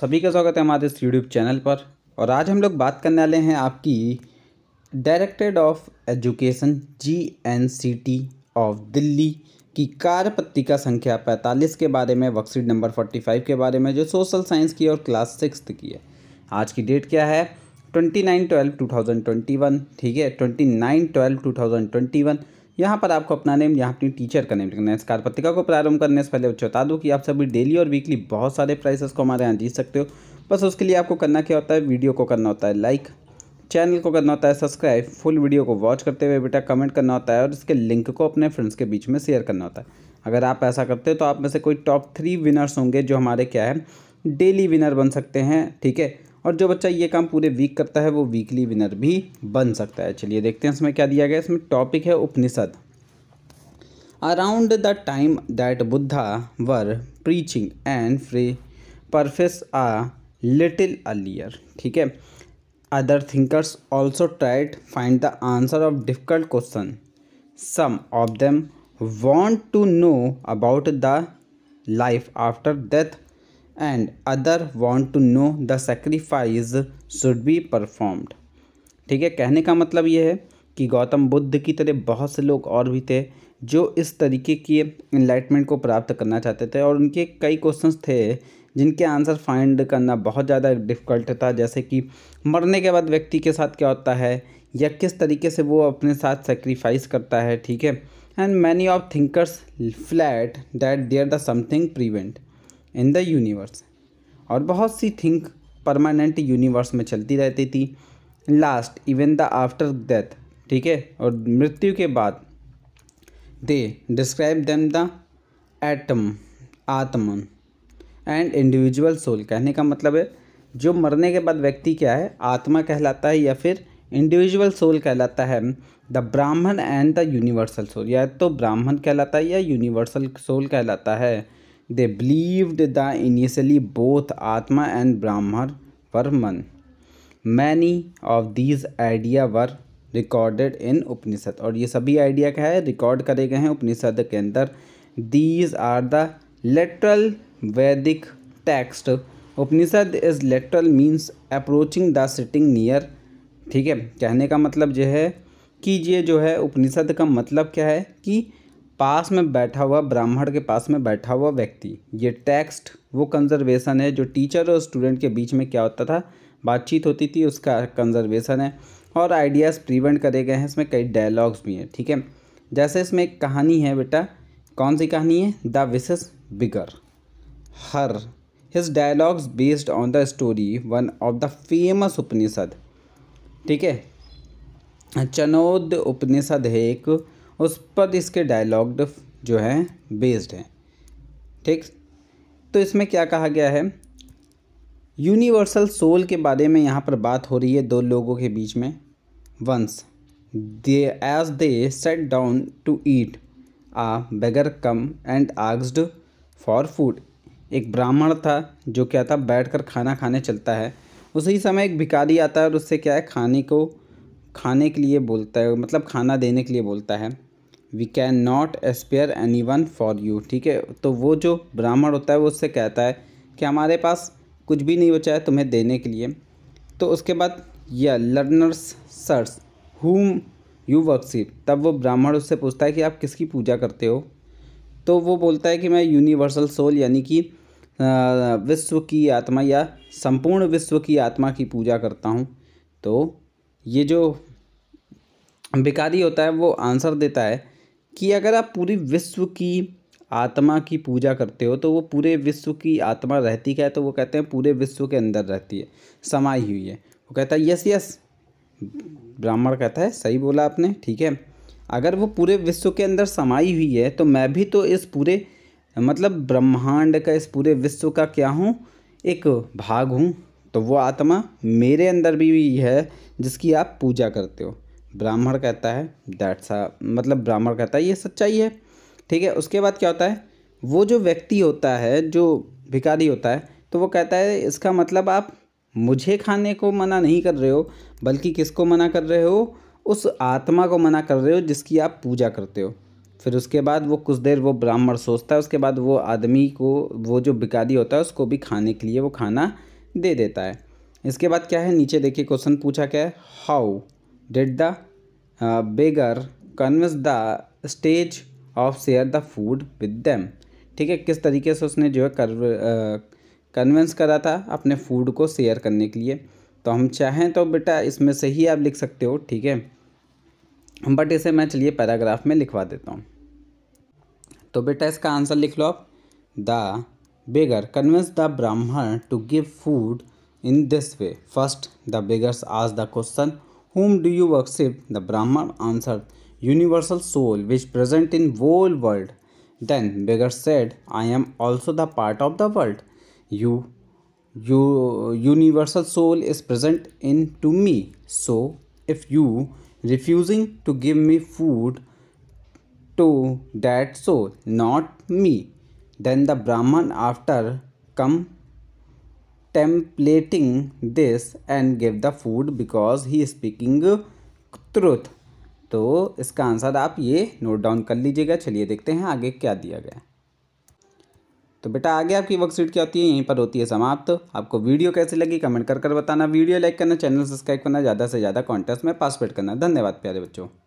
सभी का स्वागत है हमारे इस यूट्यूब चैनल पर और आज हम लोग बात करने वाले हैं आपकी directorate of education G N C T of Delhi की कार्य पत्रिका संख्या 45 के बारे में वर्कशीट नंबर 45 के बारे में जो सोशल साइंस की और क्लास सिक्स की है आज की डेट क्या है twenty nine twelve two thousand twenty one ठीक है twenty nine twelve two thousand twenty one यहाँ पर आपको अपना नेम यहाँ अपनी टीचर का नेम लिखना है स्कार पत्रिका को प्रारंभ करने से पहले बच्चों बता दूँ कि आप सभी डेली और वीकली बहुत सारे प्राइसेस को हमारे यहाँ जीत सकते हो बस उसके लिए आपको करना क्या होता है वीडियो को करना होता है लाइक चैनल को करना होता है सब्सक्राइब फुल वीडियो को वॉच करते हुए बेटा कमेंट करना होता है और इसके लिंक को अपने फ्रेंड्स के बीच में शेयर करना होता है अगर आप ऐसा करते हो तो आप में से कोई टॉप थ्री विनर्स होंगे जो हमारे क्या है डेली विनर बन सकते हैं ठीक है और जो बच्चा ये काम पूरे वीक करता है वो वीकली विनर भी बन सकता है चलिए देखते हैं इसमें क्या दिया गया इसमें टॉपिक है Upanishad around the time that Buddha were preaching and free perhaps a little earlier ठीक है other thinkers also tried find the answer of difficult question some of them want to know about the life after death and other want to know the sacrifice should be performed ठीक है कहने का मतलब ये है कि गौतम बुद्ध की तरह बहुत से लोग और भी थे जो इस तरीके की इन्लाइटमेंट को प्राप्त करना चाहते थे और उनके कई क्वेश्चंस थे जिनके आंसर फाइंड करना बहुत ज़्यादा डिफ़िकल्ट था जैसे कि मरने के बाद व्यक्ति के साथ क्या होता है या किस तरीके से वो अपने साथ सेक्रीफाइस करता है ठीक है and many of thinkers felt that there the something prevent in the universe और बहुत सी थिंक परमानेंट यूनिवर्स में चलती रहती थी last even the after death ठीक है और मृत्यु के बाद they describe them the atom Atman and individual soul कहने का मतलब है जो मरने के बाद व्यक्ति क्या है आत्मा कहलाता है या फिर इंडिविजुअल सोल कहलाता है द ब्राह्मण एंड द यूनिवर्सल सोल या तो ब्राह्मण कहलाता है या यूनिवर्सल सोल कहलाता है they believed the initially both Atma and Brahman were one many of these idea were recorded in Upanishad और ये सभी आइडिया क्या है रिकॉर्ड करे गए हैं उपनिषद के अंदर these are the later Vedic text Upanishad is literally means approaching the sitting near ठीक है कहने का मतलब जो है कि ये जो है उपनिषद का मतलब क्या है कि पास में बैठा हुआ ब्राह्मण के पास में बैठा हुआ व्यक्ति ये टेक्स्ट वो कंजर्वेशन है जो टीचर और स्टूडेंट के बीच में क्या होता था बातचीत होती थी उसका कंजर्वेशन है और आइडियाज़ प्रिवेंट करे गए हैं इसमें कई डायलॉग्स भी हैं ठीक है जैसे इसमें एक कहानी है बेटा कौन सी कहानी है the wises bigger her his dialogues based on the story one of the famous Upanishad ठीक है चनोद उपनिषद है एक उस पर इसके डायलॉग जो हैं बेस्ड हैं ठीक तो इसमें क्या कहा गया है यूनिवर्सल सोल के बारे में यहाँ पर बात हो रही है दो लोगों के बीच में once they as they sat down to eat a beggar come and आग्सड फॉर फूड एक ब्राह्मण था जो क्या था बैठकर खाना खाने चलता है उसी समय एक भिकारी आता है और उससे क्या है खाने को खाने के लिए बोलता है मतलब खाना देने के लिए बोलता है we can not spare any one for you ठीक है तो वो जो ब्राह्मण होता है वो उससे कहता है कि हमारे पास कुछ भी नहीं बचा है तुम्हें देने के लिए तो उसके बाद या learners sirs whom you worship तब वो ब्राह्मण उससे पूछता है कि आप किसकी पूजा करते हो तो वो बोलता है कि मैं यूनिवर्सल सोल यानी कि विश्व की आत्मा या संपूर्ण विश्व की आत्मा की पूजा करता हूँ तो ये जो भिकारी होता है वो आंसर देता है कि अगर आप पूरी विश्व की आत्मा की पूजा करते हो तो वो पूरे विश्व की आत्मा रहती क्या है तो वो कहते हैं पूरे विश्व के अंदर रहती है समाई हुई है वो कहता है यस यस ब्राह्मण कहता है सही बोला आपने ठीक है अगर वो पूरे विश्व के अंदर समाई हुई है तो मैं भी तो इस पूरे मतलब ब्रह्मांड का इस पूरे विश्व का क्या हूँ एक भाग हूँ तो वो आत्मा मेरे अंदर भी है जिसकी आप पूजा करते हो ब्राह्मण कहता है दैट्स आ मतलब ब्राह्मण कहता है ये सच्चाई है ठीक है उसके बाद क्या होता है वो जो व्यक्ति होता है जो भिखारी होता है तो वो कहता है इसका मतलब आप मुझे खाने को मना नहीं कर रहे हो बल्कि किसको मना कर रहे हो उस आत्मा को मना कर रहे हो जिसकी आप पूजा करते हो फिर उसके बाद वो कुछ देर वो ब्राह्मण सोचता है उसके बाद वो आदमी को वो जो भिकारी होता है उसको भी खाने के लिए वो खाना दे देता है इसके बाद क्या है नीचे देखिए क्वेश्चन पूछा क्या है how did the beggar convince the स्टेज of share the food with them ठीक है किस तरीके से उसने जो है कन्विंस uh, करा था अपने फूड को शेयर करने के लिए तो हम चाहें तो बेटा इसमें से ही आप लिख सकते हो ठीक है बट इसे मैं चलिए पैराग्राफ में लिखवा देता हूँ तो बेटा इसका आंसर लिख लो आप the beggar convinced the brahman to give food in this way first the beggars asked the question whom do you worship the brahman answered universal soul which present in whole world then beggar said i am also the part of the world you you universal soul is present in to me so if you refusing to give me food to that soul not me Then the Brahman after come this and and the food because he is speaking truth. तो इसका answer आप ये note down कर लीजिएगा चलिए देखते हैं आगे क्या दिया गया तो बेटा आगे आपकी वर्कशीट क्या होती है यहीं पर होती है समाप्त तो आपको वीडियो कैसी लगी कमेंट कर कर बताना वीडियो लाइक करना चैनल सब्सक्राइब करना ज़्यादा से ज़्यादा कॉन्टेस्ट में पार्टिसिपेट करना धन्यवाद प्यारे बच्चों